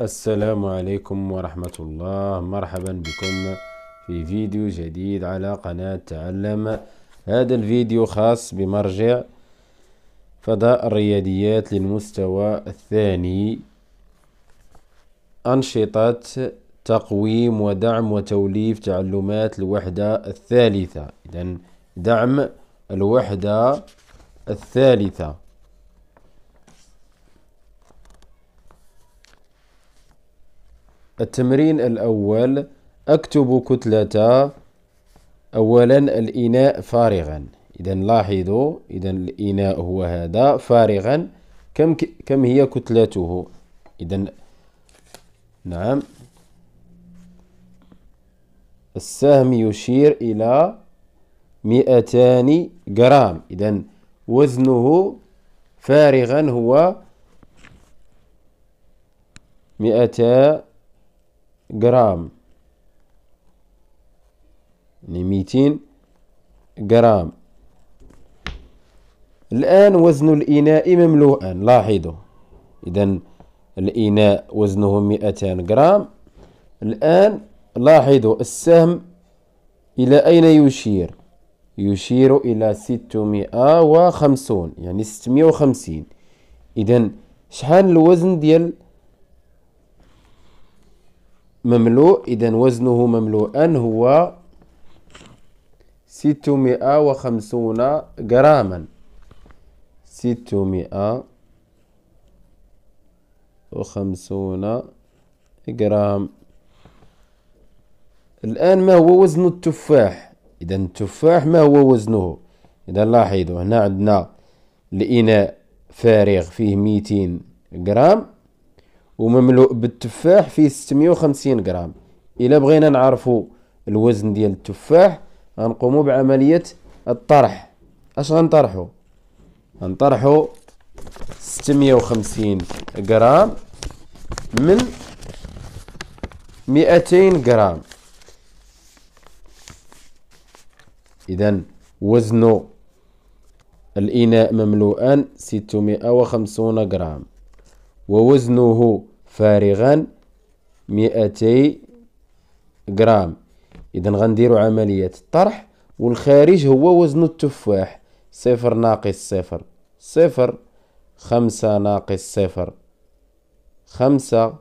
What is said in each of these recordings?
السلام عليكم ورحمة الله مرحبا بكم في فيديو جديد على قناة تعلم هذا الفيديو خاص بمرجع فضاء الرياضيات للمستوى الثاني أنشطة تقويم ودعم وتوليف تعلمات الوحدة الثالثة إذا دعم الوحدة الثالثة التمرين الأول أكتب كتلة أولا الإناء فارغا إذا لاحظوا إذا الإناء هو هذا فارغا كم كم هي كتلته إذا نعم السهم يشير إلى مئتان جرام إذا وزنه فارغا هو مئتا جرام يعني ميتين جرام الآن وزن الإناء مملوءا لاحظوا إذا الإناء وزنه 200 جرام الآن لاحظوا السهم إلى أين يشير يشير إلى 650 يعني 650 إذا شحال الوزن ديال مملوء إذا وزنه مملوءا هو 650 غراما 650 غرام الآن ما هو وزن التفاح إذا التفاح ما هو وزنه إذا لاحظوا هنا عندنا الإناء فارغ فيه 200 غرام ومملوء بالتفاح فيه 650 غرام الى بغينا نعرفوا الوزن ديال التفاح غنقوموا بعمليه الطرح اش غنطرحوا غنطرحوا 650 غرام من 200 غرام اذا وزن الاناء مملوءا 650 غرام ووزنه فارغا مئتي غرام اذا غنديروا عمليه الطرح والخارج هو وزن التفاح صفر ناقص صفر صفر خمسة ناقص صفر خمسة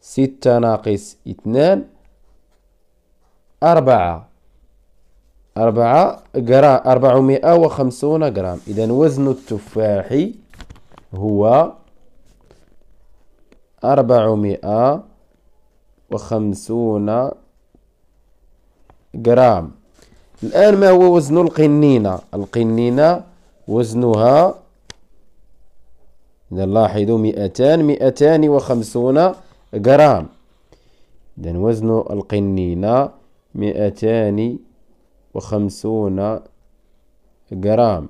ستة ناقص اثنان أربعة أربعة جرام أربعمائة وخمسون جرام إذا وزن التفاح هو أربعمائة وخمسون جرام الآن ما هو وزن القنينة القنينة وزنها نلاحظ مئتان مئتان وخمسون جرام إذن وزن القنينة مئتان وخمسون جرام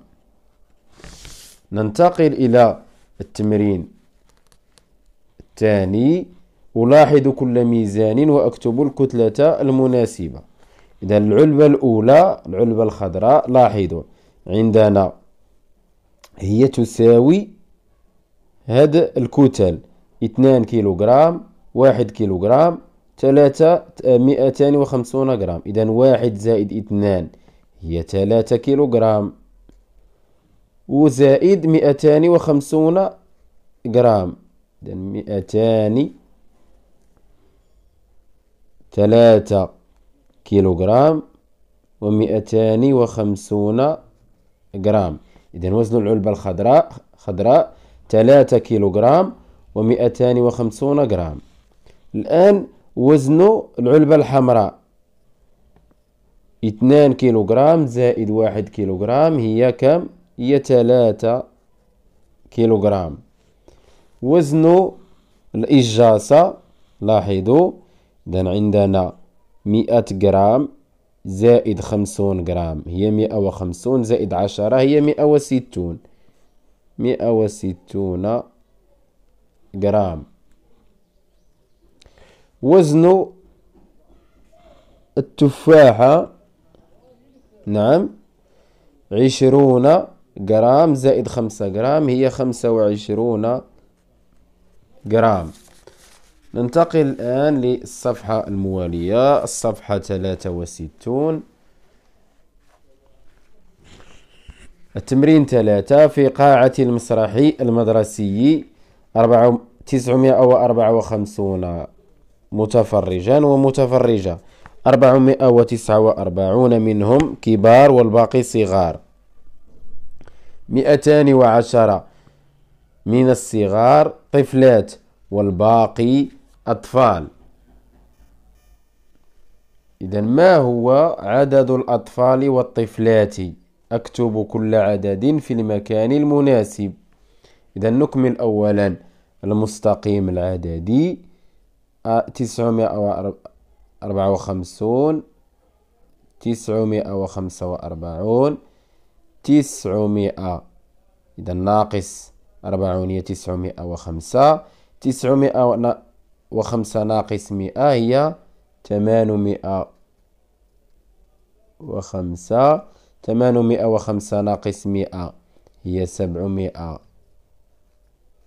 ننتقل إلى التمرين الثاني ألاحظ كل ميزان وأكتب الكتلة المناسبة إذا العلبة الأولى العلبة الخضراء لاحظوا عندنا هي تساوي هاد الكتل اثنان كيلوغرام واحد كيلوغرام ثلاثة مئتان وخمسون غرام إذا واحد زائد اثنان هي ثلاثة كيلوغرام وزائد مئتان وخمسون غرام إذن مئتان ثلاثة كيلوغرام ومئتان وخمسون جرام إذن وزن العلبة الخضراء خضراء ثلاثة كيلوغرام ومئتان وخمسون جرام الآن وزن العلبة الحمراء اثنان كيلوغرام زائد واحد كيلوغرام هي كم؟ هي ثلاثة كيلوغرام وزن الإجاسة لاحظوا إذا عندنا مئة جرام زائد خمسون جرام هي مئة وخمسون زائد عشرة هي مئة وستون مئة وستون جرام وزن التفاحة نعم عشرون جرام زائد خمسة جرام هي خمسة وعشرون جرام ننتقل الآن للصفحة الموالية الصفحة 63 التمرين 3 في قاعة المسرح المدرسي 954 متفرجا ومتفرجة 449 منهم كبار والباقي صغار 210 من الصغار طفلات والباقي أطفال إذا ما هو عدد الأطفال والطفلات أكتب كل عدد في المكان المناسب إذا نكمل أولا المستقيم العددي تسعمائة أربعة وخمسون تسعمائة وخمسة وأربعون تسعمائة إذا ناقص أربعونية تسعمائة وخمسة تسعمائة وخمسة ناقص مئة هي تمانمائة وخمسة تمانمائة وخمسة ناقص مئة هي سبعمائة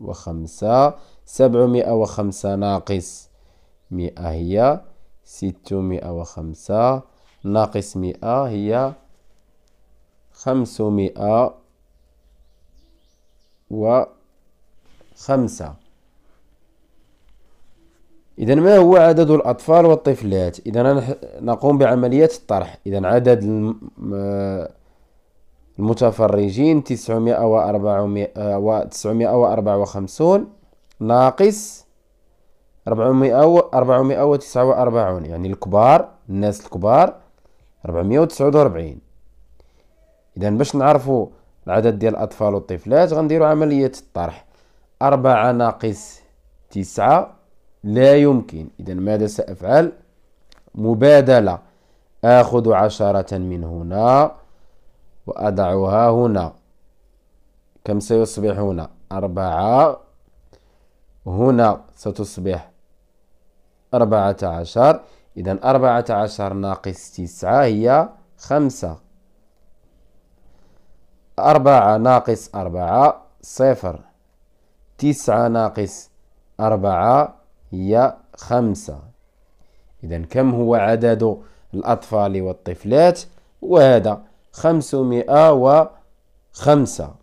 وخمسة سبعمائة وخمسة ناقص مئة هي ستمائة وخمسة ناقص مئة هي خمسمائة وخمسة إذا ما هو عدد الأطفال والطفلات إذا نقوم بعملية الطرح إذا عدد آه، المتفرجين آه، تسعمائة وأربعة وخمسون ناقص أربعمائة وتسعة وأربعون يعني الكبار الناس الكبار أربعمائة وتسعة وأربعين إذا باش نعرفوا العدد ديال الأطفال والطفلات غنديرو عملية الطرح أربعة ناقص تسعة لا يمكن إذا ماذا سأفعل مبادلة آخذ عشرة من هنا وأضعها هنا كم سيصبح هنا أربعة هنا ستصبح أربعة عشر إذا أربعة عشر ناقص تسعة هي خمسة أربعة ناقص أربعة صفر تسعة ناقص أربعة هي خمسة إذا كم هو عدد الأطفال والطفلات وهذا خمسمائة وخمسة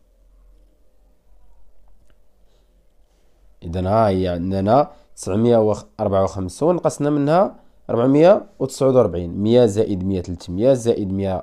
إذا ها هي عندنا تسعمية وأربعة وخمسون قسنا منها أربعمية وتسعود وأربعين مية زائد مية تلتمية زائد مية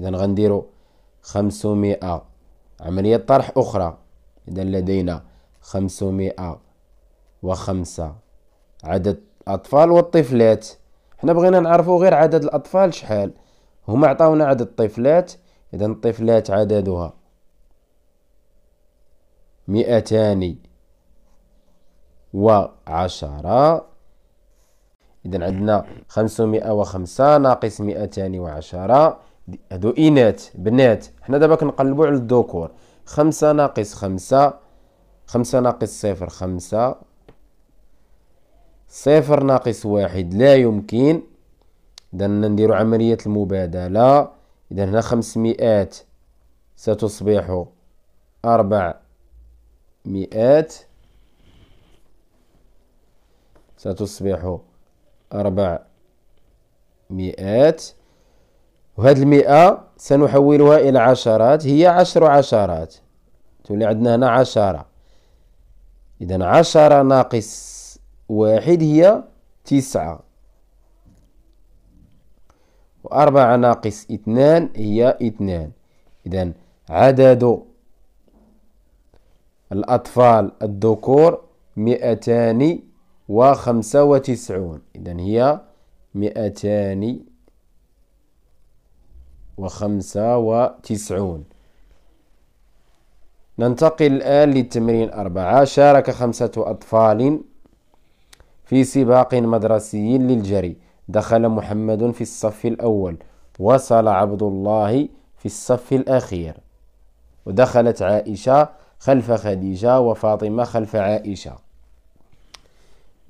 إذا غنديرو خمسمائة عملية طرح أخرى إذا لدينا خمسمائة وخمسة عدد الأطفال والطفلات حنا بغينا نعرفو غير عدد الأطفال شحال هما عطاونا عدد الطفلات إذا الطفلات عددها مئتان وعشرة إذا عندنا خمسمائة وخمسة ناقص مئتان وعشرة هادو اينات بنات حنا دابا كنقلبوا على الذكور خمسة ناقص خمسة خمسة ناقص صفر خمسة صفر ناقص واحد لا يمكن اذا نديرو عملية المبادلة اذا هنا خمسمائات ستصبح أربع مئات ستصبح أربع مئات وهذه المئة سنحولها إلى عشرات هي عشر عشرات تولي عندنا هنا عشرة إذا عشرة ناقص واحد هي تسعة وأربعة ناقص اثنان هي اثنان إذا عدد الأطفال الذكور مئتان وخمسة وتسعون إذا هي مئتان وخمسة وتسعون ننتقل الآن للتمرين أربعة شارك خمسة أطفال في سباق مدرسي للجري دخل محمد في الصف الأول وصل عبد الله في الصف الأخير ودخلت عائشة خلف خديجة وفاطمة خلف عائشة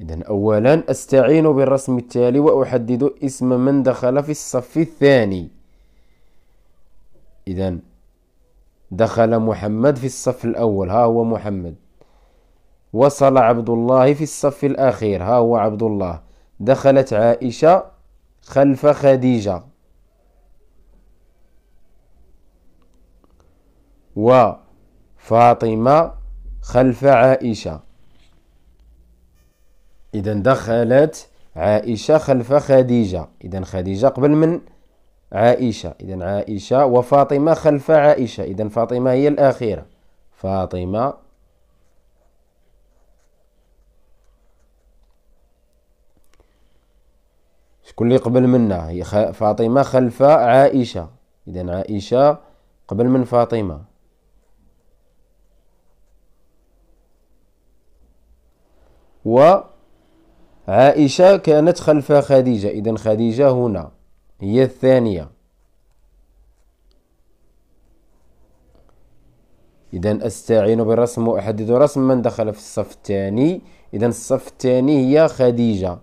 إذا أولا أستعين بالرسم التالي وأحدد اسم من دخل في الصف الثاني إذا دخل محمد في الصف الأول ها هو محمد وصل عبد الله في الصف الأخير ها هو عبد الله دخلت عائشة خلف خديجة وفاطمة خلف عائشة إذا دخلت عائشة خلف خديجة إذا خديجة قبل من عائشة إذا عائشة وفاطمة خلف عائشة إذا فاطمة هي الأخيرة فاطمة شكون اللي قبل منا هي فاطمة خلف عائشة إذا عائشة قبل من فاطمة وعائشة كانت خلف خديجة إذا خديجة هنا هي الثانية إذا أستعين بالرسم وأحدد رسم من دخل في الصف الثاني إذا الصف الثاني هي خديجة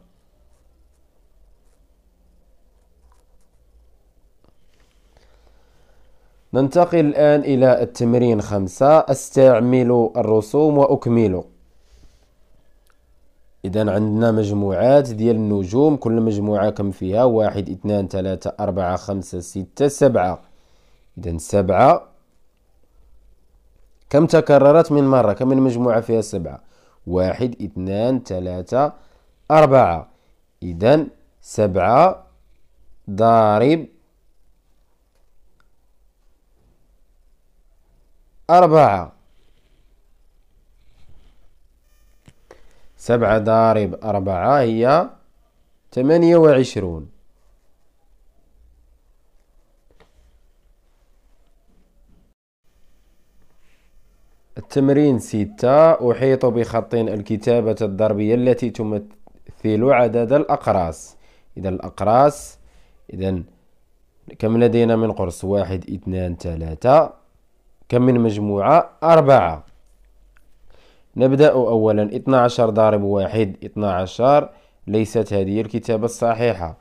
ننتقل الآن إلى التمرين خمسة أستعمل الرسوم وأكمله إذا عندنا مجموعات ديال النجوم كل مجموعة كم فيها واحد اثنان ثلاثة أربعة خمسة ستة سبعة إذا سبعة كم تكررت من مرة كم من مجموعة فيها سبعة واحد اثنان ثلاثة أربعة إذا سبعة ضارب أربعة سبعة ضارب أربعة هي ثمانية وعشرون التمرين ستة أحيط بخط الكتابة الضربية التي تمثل عدد الأقراص إذا الأقراص إذا كم لدينا من قرص واحد اثنان ثلاثة كم من مجموعة أربعة نبدأ أولا 12 ضارب واحد 12 ليست هذه الكتابة الصحيحة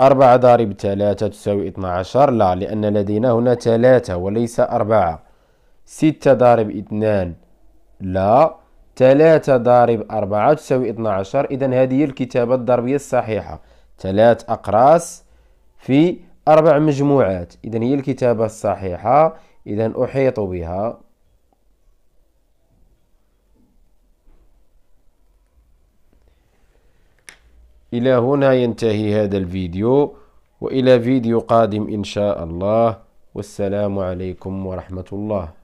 أربعة ضارب ثلاثة تساوي 12 لا لأن لدينا هنا ثلاثة وليس أربعة ستة ضارب اثنان لا ثلاثة ضارب أربعة تساوي 12 إذا هذه الكتابة الضربية الصحيحة ثلاث أقراص في أربع مجموعات إذا هي الكتابة الصحيحة إذا أحيط بها إلى هنا ينتهي هذا الفيديو وإلى فيديو قادم إن شاء الله والسلام عليكم ورحمة الله